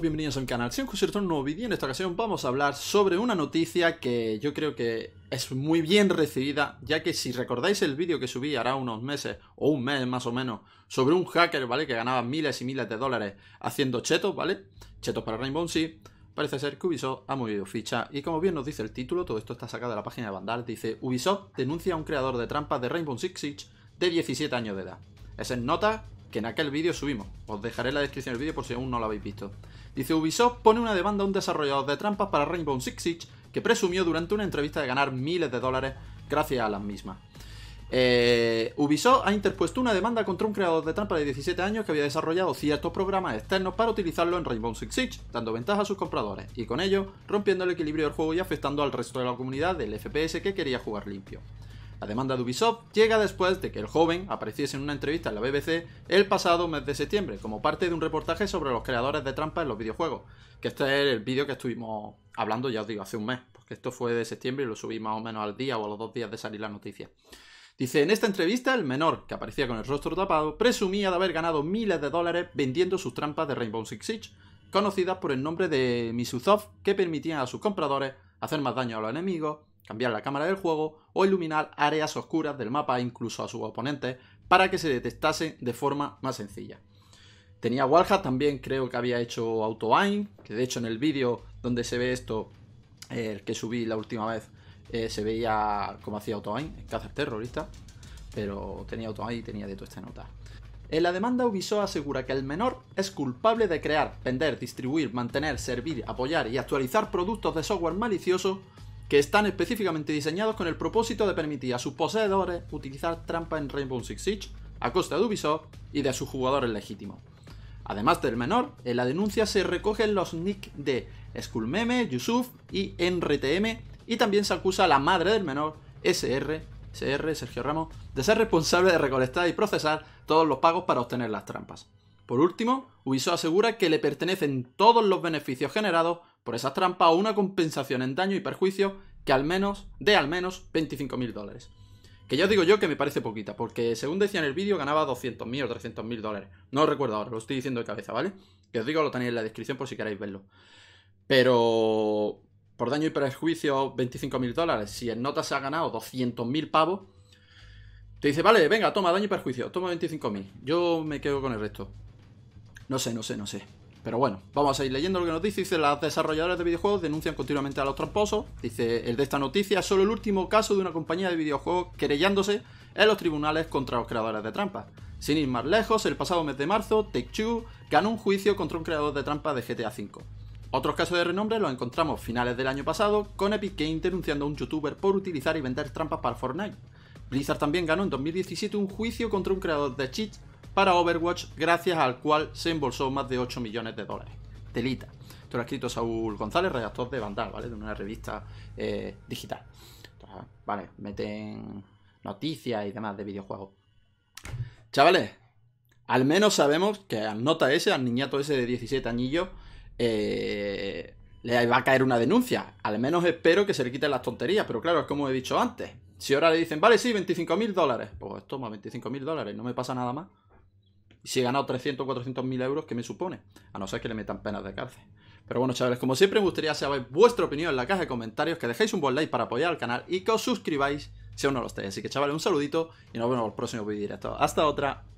bienvenidos a mi canal. Si os un nuevo vídeo, en esta ocasión vamos a hablar sobre una noticia que yo creo que es muy bien recibida, ya que si recordáis el vídeo que subí hará unos meses, o un mes más o menos, sobre un hacker, ¿vale? Que ganaba miles y miles de dólares haciendo chetos, ¿vale? Chetos para Rainbow Six. Parece ser que Ubisoft ha movido ficha y como bien nos dice el título, todo esto está sacado de la página de Vandal, dice Ubisoft denuncia a un creador de trampas de Rainbow Six Siege de 17 años de edad. Es en nota que en aquel vídeo subimos. Os dejaré la descripción del vídeo por si aún no lo habéis visto. Dice Ubisoft pone una demanda a un desarrollador de trampas para Rainbow Six Siege que presumió durante una entrevista de ganar miles de dólares gracias a las mismas. Eh, Ubisoft ha interpuesto una demanda contra un creador de trampas de 17 años que había desarrollado ciertos programas externos para utilizarlo en Rainbow Six Siege, dando ventaja a sus compradores y con ello rompiendo el equilibrio del juego y afectando al resto de la comunidad del FPS que quería jugar limpio. La demanda de Ubisoft llega después de que el joven apareciese en una entrevista en la BBC el pasado mes de septiembre, como parte de un reportaje sobre los creadores de trampas en los videojuegos, que este es el vídeo que estuvimos hablando, ya os digo, hace un mes, porque esto fue de septiembre y lo subí más o menos al día o a los dos días de salir la noticia. Dice, en esta entrevista el menor, que aparecía con el rostro tapado, presumía de haber ganado miles de dólares vendiendo sus trampas de Rainbow Six Siege, conocidas por el nombre de Misuzov, que permitían a sus compradores hacer más daño a los enemigos, cambiar la cámara del juego o iluminar áreas oscuras del mapa incluso a sus oponentes para que se detectase de forma más sencilla. Tenía Walhat también, creo que había hecho auto aim, que de hecho en el vídeo donde se ve esto, el que subí la última vez, eh, se veía como hacía auto aim, en caza terrorista, pero tenía auto aim y tenía de todo esta nota. En la demanda Ubisoft asegura que el menor es culpable de crear, vender, distribuir, mantener, servir, apoyar y actualizar productos de software malicioso que están específicamente diseñados con el propósito de permitir a sus poseedores utilizar trampa en Rainbow Six Siege a costa de Ubisoft y de sus jugadores legítimos. Además del menor, en la denuncia se recogen los nick de Skullmeme, Yusuf y NRTM y también se acusa a la madre del menor, SR, SR, Sergio Ramos, de ser responsable de recolectar y procesar todos los pagos para obtener las trampas. Por último, Ubisoft asegura que le pertenecen todos los beneficios generados por esa trampa una compensación en daño y perjuicio que al menos, de al menos 25.000 dólares. Que ya os digo yo que me parece poquita, porque según decía en el vídeo ganaba 200.000 o 300.000 dólares. No recuerdo ahora, lo estoy diciendo de cabeza, ¿vale? Que os digo, lo tenéis en la descripción por si queréis verlo. Pero por daño y perjuicio 25.000 dólares, si en nota se ha ganado 200.000 pavos, te dice, vale, venga, toma daño y perjuicio, toma 25.000. Yo me quedo con el resto. No sé, no sé, no sé. Pero bueno, vamos a ir leyendo lo que nos dice. Dice, las desarrolladoras de videojuegos denuncian continuamente a los tramposos. Dice, el de esta noticia solo el último caso de una compañía de videojuegos querellándose en los tribunales contra los creadores de trampas. Sin ir más lejos, el pasado mes de marzo, Take-Two ganó un juicio contra un creador de trampas de GTA V. Otros casos de renombre los encontramos finales del año pasado, con Epic Games denunciando a un youtuber por utilizar y vender trampas para Fortnite. Blizzard también ganó en 2017 un juicio contra un creador de cheats para Overwatch, gracias al cual se embolsó más de 8 millones de dólares. Telita. Esto lo ha escrito Saúl González, redactor de Vandal, ¿vale? De una revista eh, digital. vale, meten noticias y demás de videojuegos. Chavales, al menos sabemos que al nota ese, al niñato ese de 17 añillos, eh, le va a caer una denuncia. Al menos espero que se le quiten las tonterías, pero claro, es como he dicho antes. Si ahora le dicen, vale, sí, 25 mil dólares, pues toma, 25 mil dólares, no me pasa nada más. Y si he ganado 300, 400 mil euros, que me supone? A no ser que le metan penas de cárcel. Pero bueno, chavales, como siempre me gustaría saber vuestra opinión en la caja de comentarios, que dejéis un buen like para apoyar al canal y que os suscribáis si aún no lo estáis. Así que chavales, un saludito y nos vemos en el próximo vídeo directo. Hasta otra.